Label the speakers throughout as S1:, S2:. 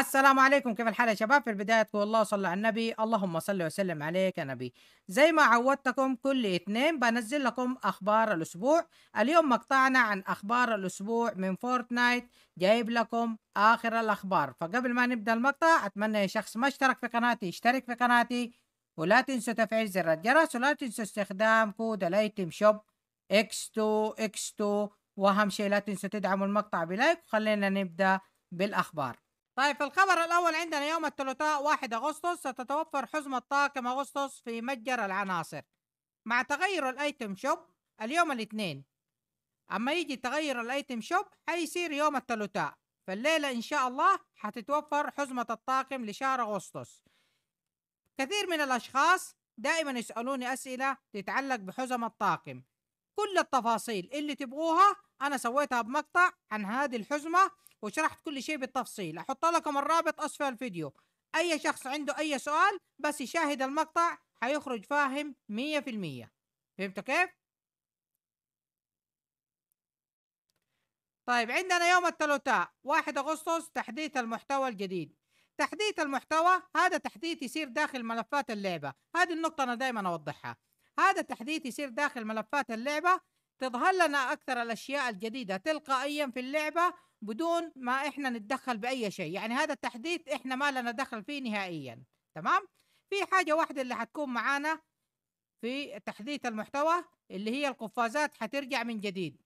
S1: السلام عليكم كيف الحال يا شباب في البداية تقول الله صلى على النبي اللهم صل وسلم عليك يا نبي زي ما عودتكم كل اثنين بنزل لكم أخبار الأسبوع اليوم مقطعنا عن أخبار الأسبوع من فورتنايت جايب لكم آخر الأخبار فقبل ما نبدأ المقطع أتمنى يا شخص ما اشترك في قناتي اشترك في قناتي ولا تنسوا تفعيل زر الجرس ولا تنسوا استخدام كود الايتم شوب اكس 2 اكس 2 واهم شيء لا تنسوا تدعموا المقطع بلايك وخلينا نبدا بالاخبار طيب في الخبر الاول عندنا يوم الثلاثاء 1 اغسطس ستتوفر حزمة طاقم اغسطس في متجر العناصر مع تغير الايتم شوب اليوم الاثنين اما يجي تغير الايتم شوب حيصير يوم الثلاثاء فالليله ان شاء الله حتتوفر حزمة الطاقم لشهر اغسطس كثير من الأشخاص دائما يسألوني أسئلة تتعلق بحزم الطاقم كل التفاصيل اللي تبغوها أنا سويتها بمقطع عن هذه الحزمة وشرحت كل شيء بالتفصيل أحط لكم الرابط أسفل الفيديو أي شخص عنده أي سؤال بس يشاهد المقطع هيخرج فاهم مية في المية فهمتوا كيف؟ طيب عندنا يوم الثلاثاء 1 أغسطس تحديث المحتوى الجديد تحديث المحتوى هذا تحديث يصير داخل ملفات اللعبه هذه النقطه انا دائما اوضحها هذا تحديث يصير داخل ملفات اللعبه تظهر لنا اكثر الاشياء الجديده تلقائيا في اللعبه بدون ما احنا نتدخل باي شيء يعني هذا التحديث احنا ما لنا دخل فيه نهائيا تمام في حاجه واحده اللي حتكون معانا في تحديث المحتوى اللي هي القفازات حترجع من جديد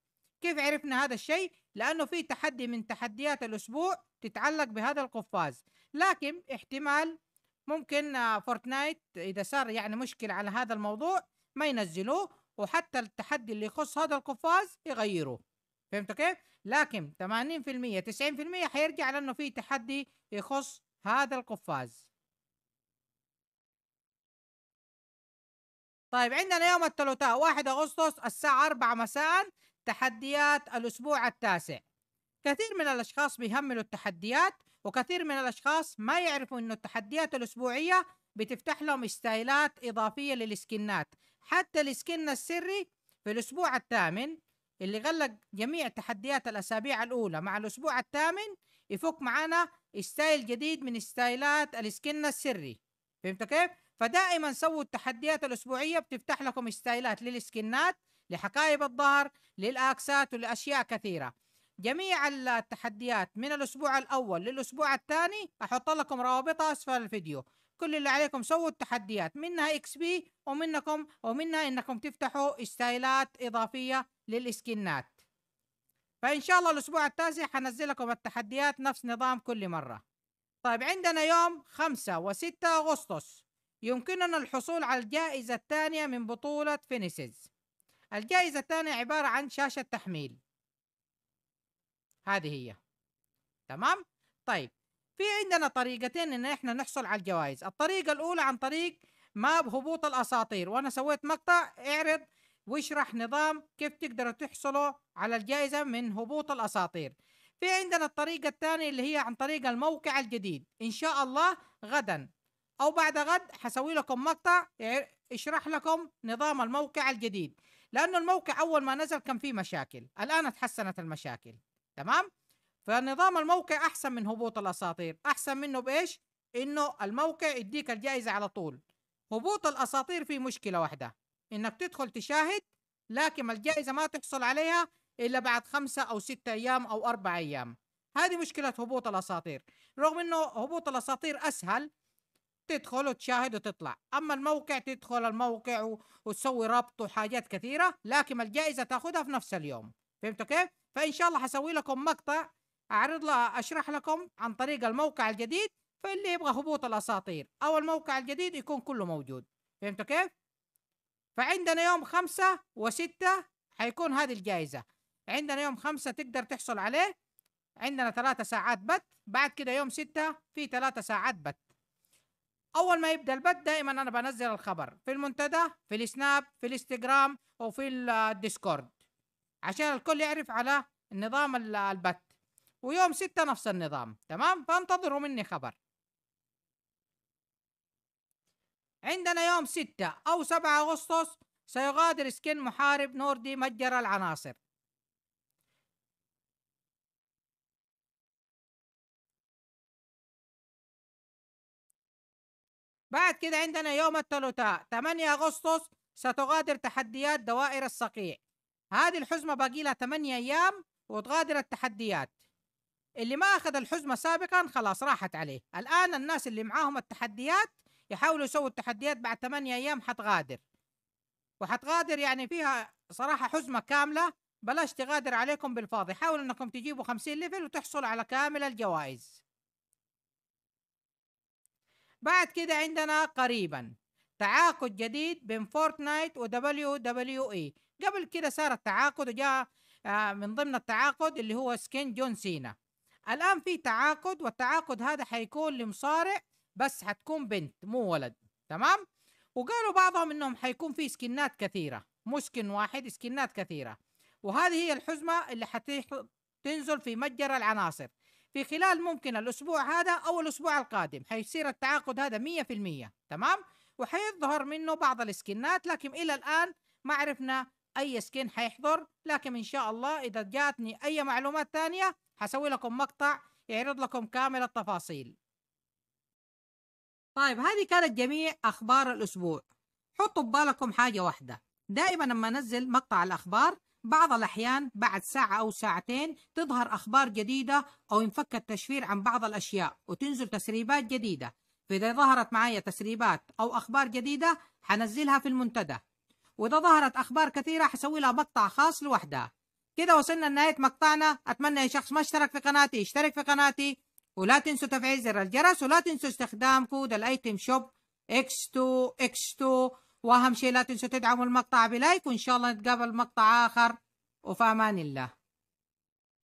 S1: كيف عرفنا هذا الشيء؟ لأنه في تحدي من تحديات الأسبوع تتعلق بهذا القفاز لكن احتمال ممكن آه، فورتنايت إذا صار يعني مشكلة على هذا الموضوع ما ينزلوه وحتى التحدي اللي يخص هذا القفاز يغيروه فهمتوا كيف؟ لكن 80% 90% حيرجع لأنه في تحدي يخص هذا القفاز طيب عندنا يوم الثلاثاء 1 أغسطس الساعة 4 مساء تحديات الأسبوع التاسع كثير من الأشخاص بيهملوا التحديات وكثير من الأشخاص ما يعرفوا أن التحديات الأسبوعية بتفتح لهم ستايلات إضافية للسكنات حتى السكن السري في الأسبوع الثامن اللي غلق جميع تحديات الأسابيع الأولى مع الأسبوع الثامن يفك معانا ستايل جديد من ستايلات السكن السري فهمت كيف؟ فدائما سووا التحديات الأسبوعية بتفتح لكم ستايلات للسكنات لحقائب الظهر للآكسات ولأشياء كثيرة جميع التحديات من الأسبوع الأول للأسبوع الثاني أحط لكم روابطها أسفل الفيديو كل اللي عليكم سووا التحديات منها اكس بي ومنكم ومنها انكم تفتحوا ستايلات اضافيه للاسكنات فان شاء الله الاسبوع التاسع حنزل لكم التحديات نفس نظام كل مره طيب عندنا يوم 5 و6 اغسطس يمكننا الحصول على الجائزه الثانيه من بطوله فينيسز الجائزة الثانية عبارة عن شاشة تحميل هذه هي تمام طيب في عندنا طريقتين ان احنا نحصل على الجوائز الطريقة الاولى عن طريق ماب هبوط الاساطير وانا سويت مقطع اعرض واشرح نظام كيف تقدروا تحصلوا على الجائزة من هبوط الاساطير في عندنا الطريقة الثانية اللي هي عن طريق الموقع الجديد ان شاء الله غدا او بعد غد حسوي لكم مقطع اشرح لكم نظام الموقع الجديد لأنه الموقع أول ما نزل كان فيه مشاكل الآن تحسنت المشاكل تمام فنظام الموقع أحسن من هبوط الأساطير أحسن منه بإيش إنه الموقع يديك الجائزة على طول هبوط الأساطير فيه مشكلة واحدة إنك تدخل تشاهد لكن الجائزة ما تحصل عليها إلا بعد خمسة أو ستة أيام أو أربع أيام هذه مشكلة هبوط الأساطير رغم أنه هبوط الأساطير أسهل تدخل وتشاهد وتطلع اما الموقع تدخل الموقع وتسوي ربط وحاجات كثيره لكن الجائزه تاخذها في نفس اليوم فهمتوا كيف فان شاء الله حسوي لكم مقطع اعرض له اشرح لكم عن طريق الموقع الجديد فاللي يبغى هبوط الاساطير او الموقع الجديد يكون كله موجود فهمتوا كيف فعندنا يوم خمسة وستة حيكون هذه الجائزة عندنا يوم خمسة تقدر تحصل عليه عندنا ثلاثة ساعات بث بعد كده يوم ستة في ثلاثة ساعات بث اول ما يبدا البث دائما انا بنزل الخبر في المنتدى في السناب في الانستجرام وفي الديسكورد عشان الكل يعرف على نظام البث ويوم ستة نفس النظام تمام فانتظروا مني خبر عندنا يوم ستة أو سبعة أغسطس سيغادر سكين محارب نوردي متجر العناصر بعد كده عندنا يوم الثلاثاء 8 أغسطس ستغادر تحديات دوائر الصقيع هذه الحزمة باقي لها 8 أيام وتغادر التحديات اللي ما أخذ الحزمة سابقا خلاص راحت عليه الآن الناس اللي معاهم التحديات يحاولوا يسووا التحديات بعد 8 أيام حتغادر وحتغادر يعني فيها صراحة حزمة كاملة بلاش تغادر عليكم بالفاضي حاولوا أنكم تجيبوا 50 ليفل وتحصلوا على كامل الجوائز بعد كده عندنا قريبا تعاقد جديد بين فورتنايت ودبليو دبليو اي قبل كده صار التعاقد وجاء آه، من ضمن التعاقد اللي هو سكين جون سينا الان في تعاقد والتعاقد هذا حيكون لمصارع بس حتكون بنت مو ولد تمام وقالوا بعضهم انهم حيكون في سكنات كثيره مو سكن واحد سكنات كثيره وهذه هي الحزمه اللي حتنزل في متجر العناصر في خلال ممكن الأسبوع هذا أو الأسبوع القادم حيصير التعاقد هذا 100% تمام وحيظهر منه بعض الاسكنات لكن إلى الآن ما عرفنا أي سكن حيحضر لكن إن شاء الله إذا جاتني أي معلومات ثانية حسوي لكم مقطع يعرض لكم كامل التفاصيل طيب هذه كانت جميع أخبار الأسبوع حطوا ببالكم حاجة واحدة دائما لما أنزل مقطع الأخبار بعض الأحيان بعد ساعة أو ساعتين تظهر أخبار جديدة أو ينفك التشفير عن بعض الأشياء وتنزل تسريبات جديدة فإذا ظهرت معايا تسريبات أو أخبار جديدة حنزلها في المنتدى وإذا ظهرت أخبار كثيرة حسوي لها مقطع خاص لوحدها كده وصلنا لنهاية مقطعنا أتمنى أي شخص ما اشترك في قناتي اشترك في قناتي ولا تنسوا تفعيل زر الجرس ولا تنسوا استخدام كود الايتم شوب X2 X2 واهم شيء لا تنسوا تدعموا المقطع بلايك وان شاء الله نتقابل مقطع اخر وفي امان الله